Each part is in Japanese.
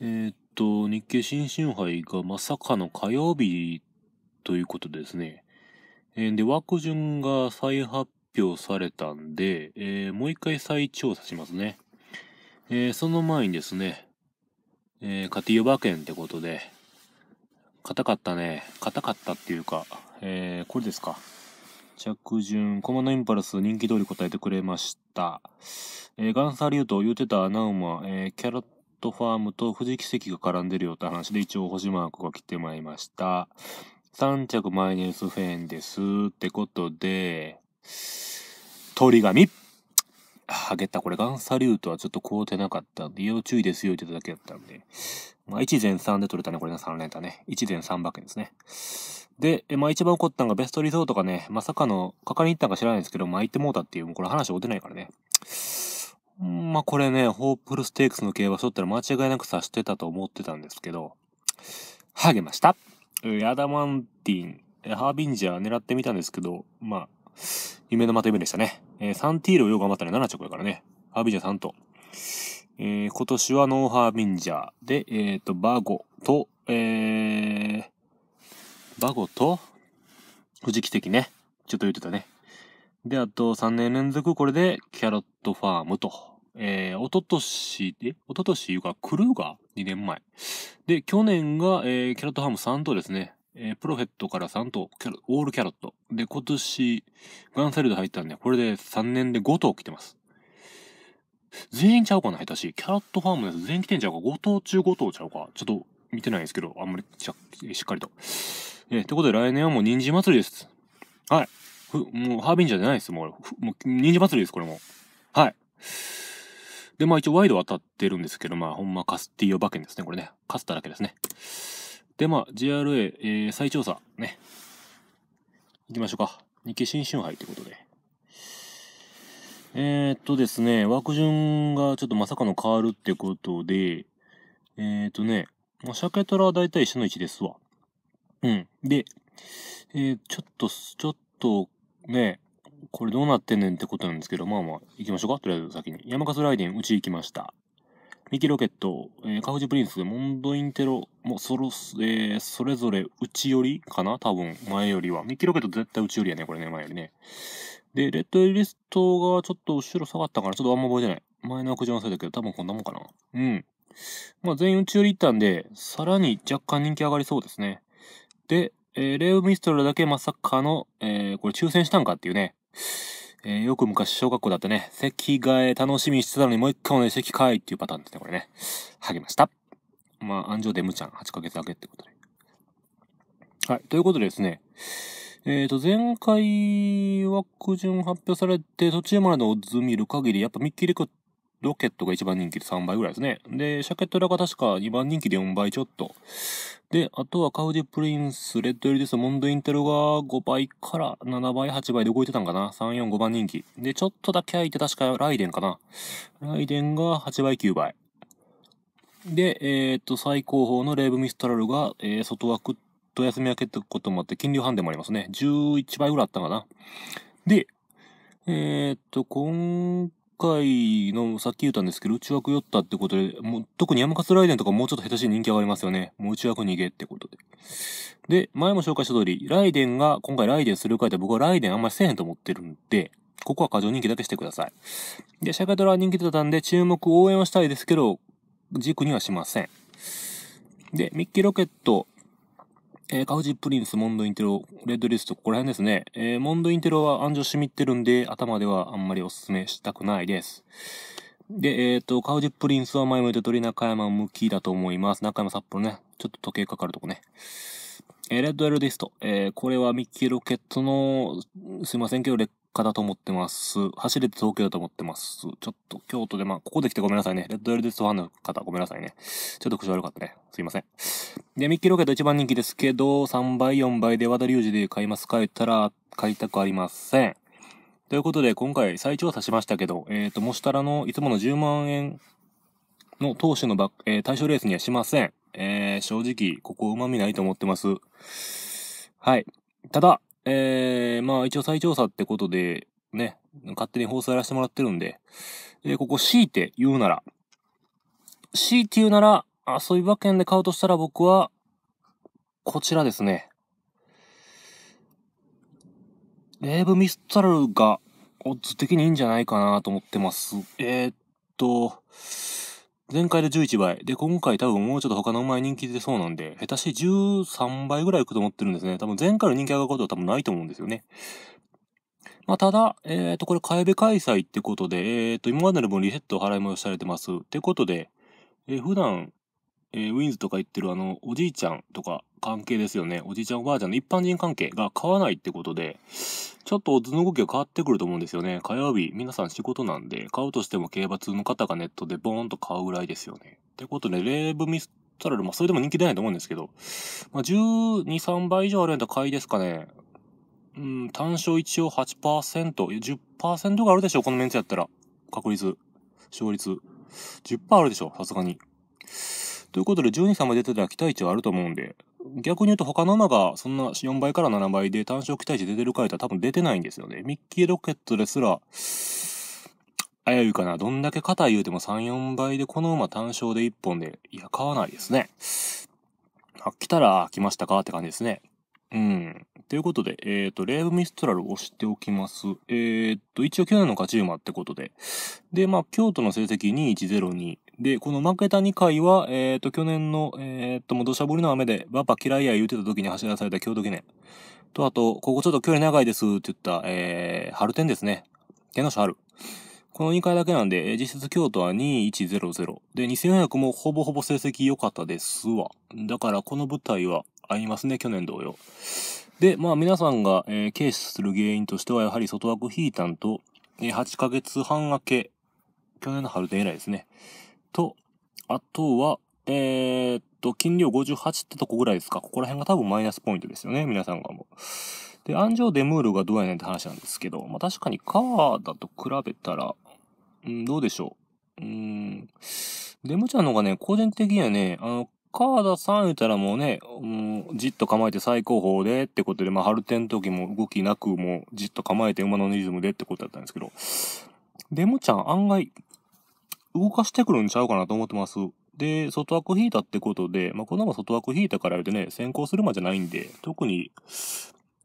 えー、っと、日経新春杯がまさかの火曜日ということですね。えー、で、枠順が再発表されたんで、えー、もう一回再調査しますね。えー、その前にですね、えー、カティオケ券ってことで、硬かったね。硬かったっていうか、えー、これですか。着順、コマのインパルス、人気通り答えてくれました。えー、ガンサリュート、言うてたアナウマ、えー、キャラットファームと富士奇跡が絡んでるよって話で一応星マークが来てまいりました。3着マイネスフェーンです。ってことで、鳥紙ハゲた。これガンサリュートはちょっと凍ってなかったんで、要注意ですよって言っただけだったんで。まあ、1前3で取れたね、これが3連単ね。1前3馬券ですね。で、まあ一番起こったのがベストリゾートがね、まさかの、かかりに行ったんか知らないんですけど、巻いてもうたっていう、もうこれ話を出ないからね。まあこれね、ホープルステークスの競馬しょったら間違いなく指してたと思ってたんですけど、ハゲました。アダマンティン、ハービンジャー狙ってみたんですけど、まあ、夢のまた夢でしたね。えー、ンティールをよう頑張ったら7着やからね。ハービンジャー3と。えー、今年はノーハービンジャーで、えっ、ー、と、バゴと、えー、バゴと、士木的ね。ちょっと言ってたね。で、あと3年連続これでキャロットファームと。えー、おととし、え、おととしいうか、クルーが2年前。で、去年が、えー、キャロットファーム3頭ですね。えー、プロフェットから3頭、キャロオールキャロット。で、今年、ガンサイルド入ったんで、これで3年で5頭来てます。全員ちゃうかな、下手し。キャロットファームです。全員来てんちゃうか ?5 頭中5頭ちゃうかちょっと見てないですけど、あんまりしっかりと。えー、ということで来年はもう人参祭りです。はい。もうハービンジャーじゃないですもう、もう忍者祭りです、これも。はい。で、まあ一応ワイド当たってるんですけど、まあほんまカスティーヨ馬券ですね、これね。カスただけですね。で、まあ JRA、えー、再調査、ね。行きましょうか。日経新春杯ということで。えー、っとですね、枠順がちょっとまさかの変わるってことで、えー、っとね、まあ、シャケトラは大体一緒の位置ですわ。うん。で、えー、ちょっと、ちょっとねこれどうなってんねんってことなんですけど、まあまあ、行きましょうか。とりあえず先に。山笠ライデン、うち行きました。ミキロケット、えー、カフジプリンス、モンドインテロ、もうそろ、えー、それぞれうちよりかな多分、前よりは。ミキロケット絶対うちよりやね、これね、前よりね。で、レッドエリストがちょっと後ろ下がったから、ちょっとあんま覚えてない。前の悪事のせいだけど、多分こんなもんかな。うん。まあ、全員うちより行ったんで、さらに若干人気上がりそうですね。で、えー、レオ・ミストラだけまさかの、えー、これ抽選したんかっていうね。えー、よく昔小学校だったね、席替え楽しみにしてたのにもう一回もね、席替えっていうパターンですね、これね。励ました。まあ、安城でムちゃん、8ヶ月だけってことで。はい、ということでですね。えっ、ー、と、前回枠順発表されて、途中までのオズ見る限り、やっぱ見切りかロケットが1番人気で3倍ぐらいですね。で、シャケトラが確か2番人気で4倍ちょっと。で、あとはカウディプリンス、レッドエリディス、モンドインテロが5倍から7倍、8倍で動いてたんかな。3、4、5番人気。で、ちょっとだけ空いて確かライデンかな。ライデンが8倍、9倍。で、えー、っと、最高峰のレーブミストラルが、えー、外枠と休み明けってこともあって、金流判ンもありますね。11倍ぐらいあったかな。で、えー、っと、今回の、さっき言ったんですけど、内枠寄ったってことで、もう、特に山勝ライデンとかもうちょっと下手しい人気上がりますよね。もう内枠逃げってことで。で、前も紹介した通り、ライデンが、今回ライデンする回て僕はライデンあんまりせえへんと思ってるんで、ここは過剰人気だけしてください。で、シャカドラ人気出たんで、注目応援はしたいですけど、軸にはしません。で、ミッキーロケット、えー、カフジ・プリンス、モンド・インテロ、レッドリスト、ここら辺ですね。えー、モンド・インテロは暗示しみってるんで、頭ではあんまりおすすめしたくないです。で、えっ、ー、と、カフジ・プリンスは前も言ったり中山向きだと思います。中山札幌ね。ちょっと時計かかるとこね。えー、レッド・エルディスト。えー、これはミッキー・ロケットの、すいませんけど、劣家だと思ってます。走れて東京だと思ってます。ちょっと京都で、まあ、ここで来てごめんなさいね。レッドエルデスファンの方、ごめんなさいね。ちょっと口悪かったね。すいません。で、ミッキーロケット一番人気ですけど、3倍、4倍で和田隆二で買います。買えたら、買いたくありません。ということで、今回再調査しましたけど、えっ、ー、と、もしたらのいつもの10万円の投手のバえー、対象レースにはしません。えー、正直、ここうまみないと思ってます。はい。ただ、えー、まあ一応再調査ってことで、ね、勝手に放送やらせてもらってるんで、えー、ここ強いて言うなら、強いて言うなら、遊び場券で買うとしたら僕は、こちらですね。レーブミスタルが、オッズ的にいいんじゃないかなと思ってます。えー、っと、前回で11倍。で、今回多分もうちょっと他の馬に人気出そうなんで、下手して13倍ぐらいいくと思ってるんですね。多分前回の人気上がることは多分ないと思うんですよね。まあ、ただ、えっ、ー、と、これ、買えべ開催ってことで、えっ、ー、と、今までの分リセット払い戻しされてます。ってことで、えー、普段、えー、ウィンズとか言ってるあの、おじいちゃんとか関係ですよね。おじいちゃんおばあちゃんの一般人関係が変わないってことで、ちょっと図の動きが変わってくると思うんですよね。火曜日、皆さん仕事なんで、買うとしても競馬通の方がネットでボーンと買うぐらいですよね。ってことで、レーブミスサラル、まあ、それでも人気出ないと思うんですけど、まあ、12、3倍以上あるんだ買いですかね。うん、単勝一応8%、10%があるでしょ、このメンツやったら。確率、勝率。10%あるでしょ、さすがに。ということで、12歳まで出てたら期待値はあると思うんで、逆に言うと他の馬がそんな4倍から7倍で単勝期待値出てるかいたら多分出てないんですよね。ミッキーロケットですら、危ういかな。どんだけ硬い言うても3、4倍でこの馬単勝で1本で、いや、買わないですね。あ、来たら来ましたかって感じですね。うん。ということで、えっ、ー、と、レーブ・ミストラルを押しておきます。えっ、ー、と、一応去年の勝ち馬ってことで。で、まあ、京都の成績2102。で、この負けた2回は、えっ、ー、と、去年の、えっ、ー、と、もう土砂降りの雨で、バッパ嫌いや言うてた時に走らされた京都記念。と、あと、ここちょっと距離長いですって言った、えー、春天ですね。天の市春。この2回だけなんで、実質京都は2100。で、2400もほぼほぼ成績良かったですわ。だから、この舞台は合いますね、去年同様。で、まあ皆さんが、えー、軽視する原因としては、やはり外枠ヒータンと、えー、8ヶ月半明け、去年の春天以来ですね。と、あとは、えー、っと、金量58ってとこぐらいですか。ここら辺が多分マイナスポイントですよね。皆さんがもう。で、安城デムールがどうやねんって話なんですけど、まあ、確かにカーだと比べたら、うん、どうでしょう。うん、デムちゃんの方がね、個人的にはね、あの、川田さん言ったらもうね、うん、じっと構えて最高峰でってことで、まあ、春天の時も動きなくもうじっと構えて馬のリズムでってことだったんですけど、デムちゃん案外、動かしてくるんちゃうかなと思ってます。で、外枠ヒーターってことで、まあ、このまま外枠ヒーターから言うとね、先行するまでじゃないんで、特に、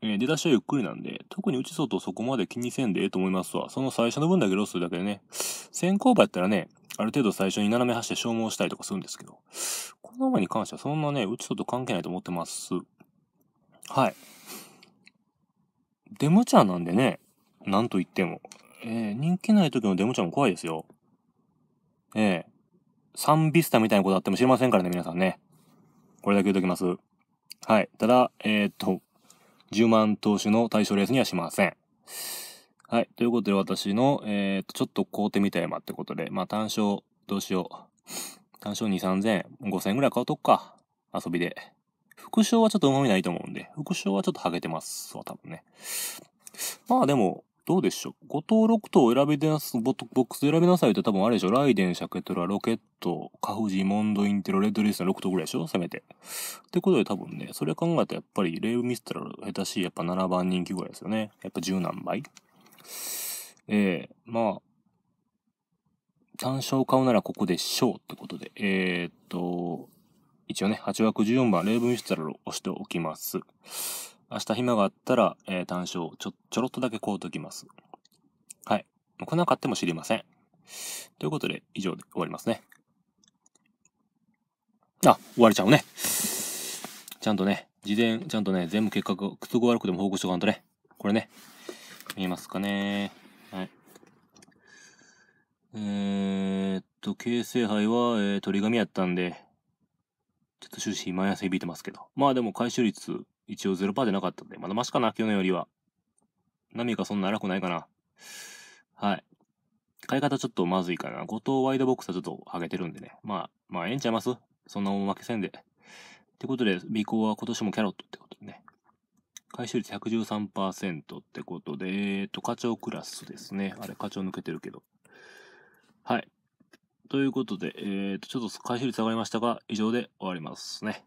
えー、出だしはゆっくりなんで、特に内外そこまで気にせんでええと思いますわ。その最初の分だけロスだけでね、先行馬やったらね、ある程度最初に斜め走って消耗したりとかするんですけど、この馬に関してはそんなね、内外関係ないと思ってます。はい。デムチャなんでね、なんと言っても、えー、人気ない時のデムチャも怖いですよ。ええ。サンビスタみたいなことあっても知りませんからね、皆さんね。これだけ言うときます。はい。ただ、えー、っと、10万投手の対象レースにはしません。はい。ということで、私の、えー、っと、ちょっと買うてみたいまってことで、まあ、単勝、どうしよう。単勝2、3000、5000円ぐらい買うとくか。遊びで。副賞はちょっと旨味ないと思うんで、副賞はちょっとハゲてますわ、多分ね。まあでも、どうでしょう ?5 等6等を選び出す、ボックス選びなさいって多分あれでしょライデン、シャケトラ、ロケット、カフジ、モンド、インテロ、レッドリースの6等ぐらいでしょせめて。ってことで多分ね、それ考えたらやっぱりレイブ・ミストラル下手しやっぱ7番人気ぐらいですよね。やっぱ10何倍ええー、まあ、単勝買うならここでしょうってことで。えー、っと、一応ね、8枠14番、レイブ・ミストラルを押しておきます。明日暇があったら、えー、単勝ちょ、ちょろっとだけ買うときます。はい。来なかっても知りません。ということで、以上で終わりますね。あ、終わりちゃうね。ちゃんとね、事前、ちゃんとね、全部結果が、都合悪くても報告しとかんとね。これね。見えますかね。はい。えー、っと、京成杯は、えー、鳥紙やったんで、ちょっと終始毎朝響いてますけど。まあでも回収率一応0%でなかったんで、まだマシかな、去年よりは。波がそんな荒くないかな。はい。買い方ちょっとまずいかな。後藤ワイドボックスはちょっと上げてるんでね。まあ、まあ、ええんちゃいますそんな大負けせんで。ってことで、尾行は今年もキャロットってことでね。回収率113%ってことで、えー、っと、課長クラスですね。あれ、課長抜けてるけど。はい。ということで、えー、っと、ちょっと回収率上がりましたが、以上で終わりますね。